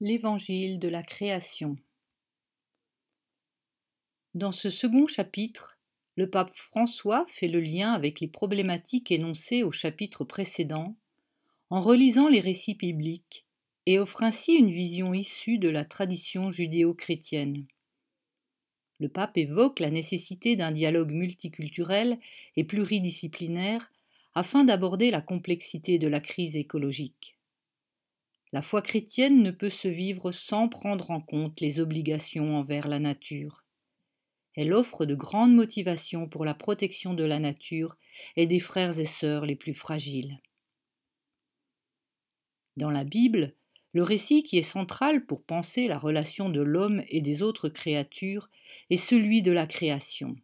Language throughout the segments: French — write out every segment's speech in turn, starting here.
L'Évangile de la création. Dans ce second chapitre, le pape François fait le lien avec les problématiques énoncées au chapitre précédent en relisant les récits bibliques et offre ainsi une vision issue de la tradition judéo-chrétienne. Le pape évoque la nécessité d'un dialogue multiculturel et pluridisciplinaire afin d'aborder la complexité de la crise écologique. La foi chrétienne ne peut se vivre sans prendre en compte les obligations envers la nature. Elle offre de grandes motivations pour la protection de la nature et des frères et sœurs les plus fragiles. Dans la Bible, le récit qui est central pour penser la relation de l'homme et des autres créatures est celui de la création.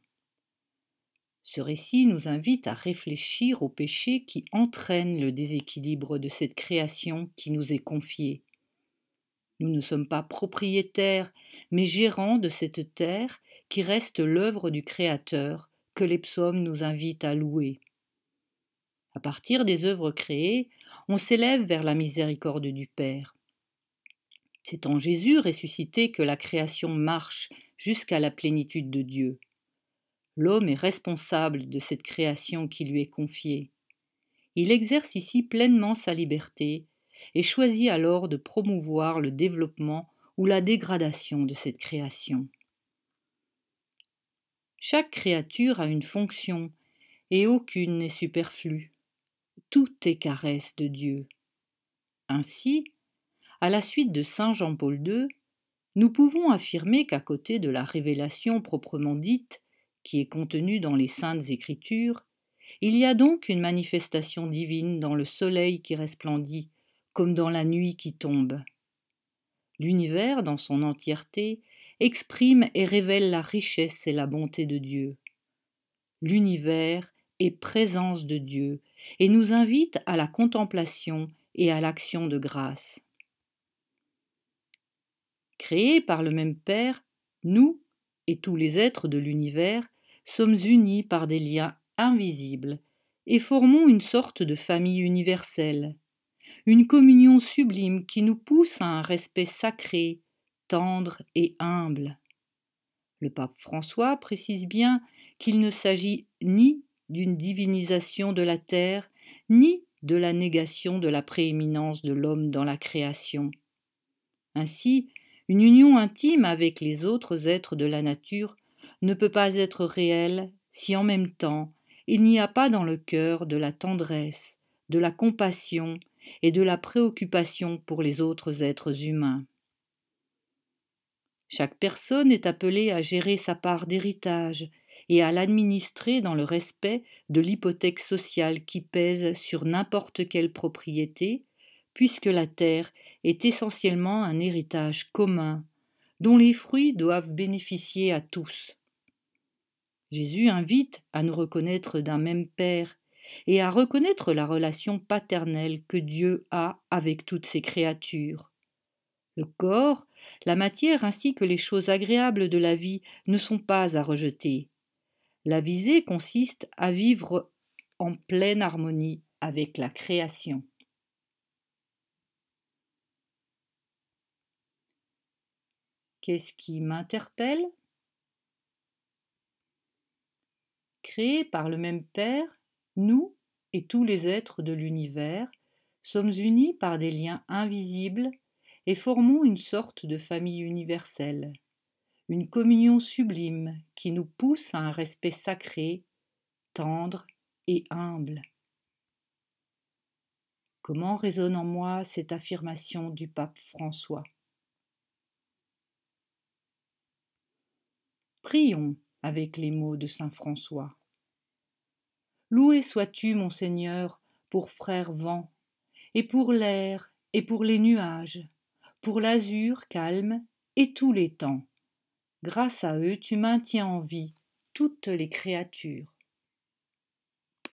Ce récit nous invite à réfléchir au péché qui entraîne le déséquilibre de cette création qui nous est confiée. Nous ne sommes pas propriétaires, mais gérants de cette terre qui reste l'œuvre du Créateur que les psaumes nous invitent à louer. À partir des œuvres créées, on s'élève vers la miséricorde du Père. C'est en Jésus ressuscité que la création marche jusqu'à la plénitude de Dieu. L'homme est responsable de cette création qui lui est confiée. Il exerce ici pleinement sa liberté et choisit alors de promouvoir le développement ou la dégradation de cette création. Chaque créature a une fonction et aucune n'est superflue. Tout est caresse de Dieu. Ainsi, à la suite de Saint Jean-Paul II, nous pouvons affirmer qu'à côté de la révélation proprement dite, qui est contenu dans les saintes écritures, il y a donc une manifestation divine dans le soleil qui resplendit, comme dans la nuit qui tombe. L'univers, dans son entièreté, exprime et révèle la richesse et la bonté de Dieu. L'univers est présence de Dieu et nous invite à la contemplation et à l'action de grâce. Créés par le même Père, nous, et tous les êtres de l'univers sommes unis par des liens invisibles et formons une sorte de famille universelle, une communion sublime qui nous pousse à un respect sacré, tendre et humble. Le pape François précise bien qu'il ne s'agit ni d'une divinisation de la terre, ni de la négation de la prééminence de l'homme dans la création. Ainsi, une union intime avec les autres êtres de la nature ne peut pas être réelle si en même temps il n'y a pas dans le cœur de la tendresse, de la compassion et de la préoccupation pour les autres êtres humains. Chaque personne est appelée à gérer sa part d'héritage et à l'administrer dans le respect de l'hypothèque sociale qui pèse sur n'importe quelle propriété, puisque la terre est essentiellement un héritage commun, dont les fruits doivent bénéficier à tous. Jésus invite à nous reconnaître d'un même Père et à reconnaître la relation paternelle que Dieu a avec toutes ses créatures. Le corps, la matière ainsi que les choses agréables de la vie ne sont pas à rejeter. La visée consiste à vivre en pleine harmonie avec la création. Qu'est-ce qui m'interpelle Créés par le même Père, nous et tous les êtres de l'univers sommes unis par des liens invisibles et formons une sorte de famille universelle, une communion sublime qui nous pousse à un respect sacré, tendre et humble. Comment résonne en moi cette affirmation du pape François avec les mots de saint François. Loué sois-tu, mon Seigneur, pour frère vent, et pour l'air, et pour les nuages, pour l'azur calme, et tous les temps. Grâce à eux, tu maintiens en vie toutes les créatures.